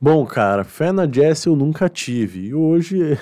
Bom, cara, fé na Jess eu nunca tive. E hoje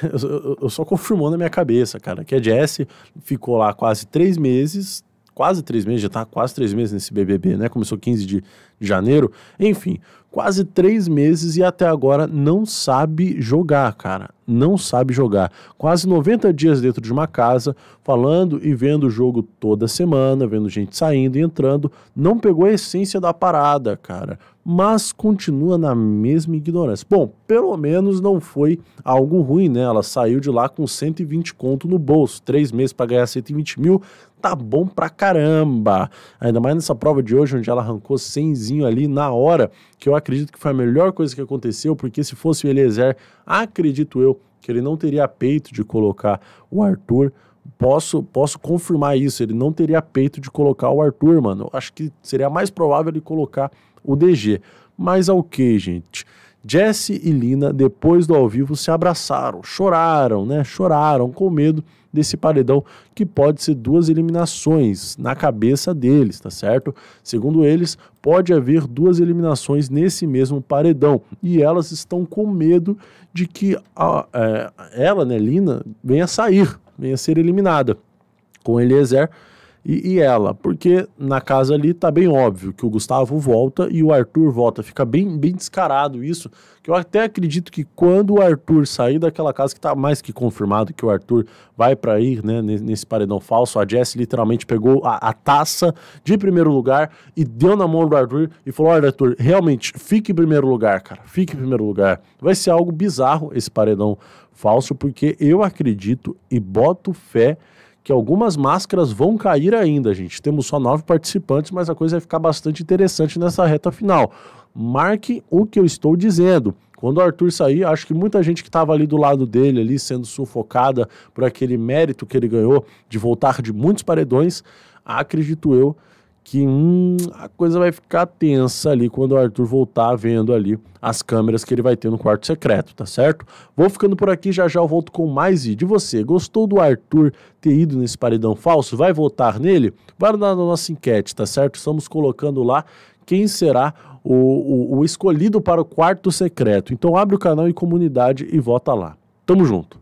eu só confirmou na minha cabeça, cara, que a Jess ficou lá quase três meses, quase três meses, já tá quase três meses nesse BBB, né? Começou 15 de janeiro. Enfim, quase três meses e até agora não sabe jogar, cara não sabe jogar. Quase 90 dias dentro de uma casa, falando e vendo o jogo toda semana, vendo gente saindo e entrando, não pegou a essência da parada, cara. Mas continua na mesma ignorância. Bom, pelo menos não foi algo ruim, né? Ela saiu de lá com 120 conto no bolso. Três meses para ganhar 120 mil, tá bom pra caramba. Ainda mais nessa prova de hoje, onde ela arrancou 100 ali na hora, que eu acredito que foi a melhor coisa que aconteceu, porque se fosse o Eliezer, acredito eu, que ele não teria peito de colocar o Arthur. Posso, posso confirmar isso, ele não teria peito de colocar o Arthur, mano. Acho que seria mais provável ele colocar o DG. Mas é ok, gente. Jesse e Lina, depois do ao vivo, se abraçaram, choraram, né? Choraram com medo desse paredão que pode ser duas eliminações na cabeça deles, tá certo? Segundo eles, pode haver duas eliminações nesse mesmo paredão e elas estão com medo de que a, é, ela, né, Lina, venha sair, venha ser eliminada. Com Eliezer, e, e, ela, porque na casa ali tá bem óbvio que o Gustavo volta e o Arthur volta, fica bem, bem descarado isso, que eu até acredito que quando o Arthur sair daquela casa que tá mais que confirmado que o Arthur vai para ir, né, nesse paredão falso, a Jess literalmente pegou a, a, taça de primeiro lugar e deu na mão do Arthur e falou, olha Arthur, realmente, fique em primeiro lugar, cara, fique em primeiro lugar. Vai ser algo bizarro esse paredão falso, porque eu acredito e boto fé que algumas máscaras vão cair ainda, gente. Temos só nove participantes, mas a coisa vai ficar bastante interessante nessa reta final. Marque o que eu estou dizendo. Quando o Arthur sair, acho que muita gente que estava ali do lado dele, ali sendo sufocada por aquele mérito que ele ganhou de voltar de muitos paredões, acredito eu que hum, a coisa vai ficar tensa ali quando o Arthur voltar vendo ali as câmeras que ele vai ter no quarto secreto, tá certo? Vou ficando por aqui, já já eu volto com mais vídeo. E você, gostou do Arthur ter ido nesse paredão falso? Vai votar nele? Vai na nossa enquete, tá certo? Estamos colocando lá quem será o, o, o escolhido para o quarto secreto. Então abre o canal em comunidade e vota lá. Tamo junto!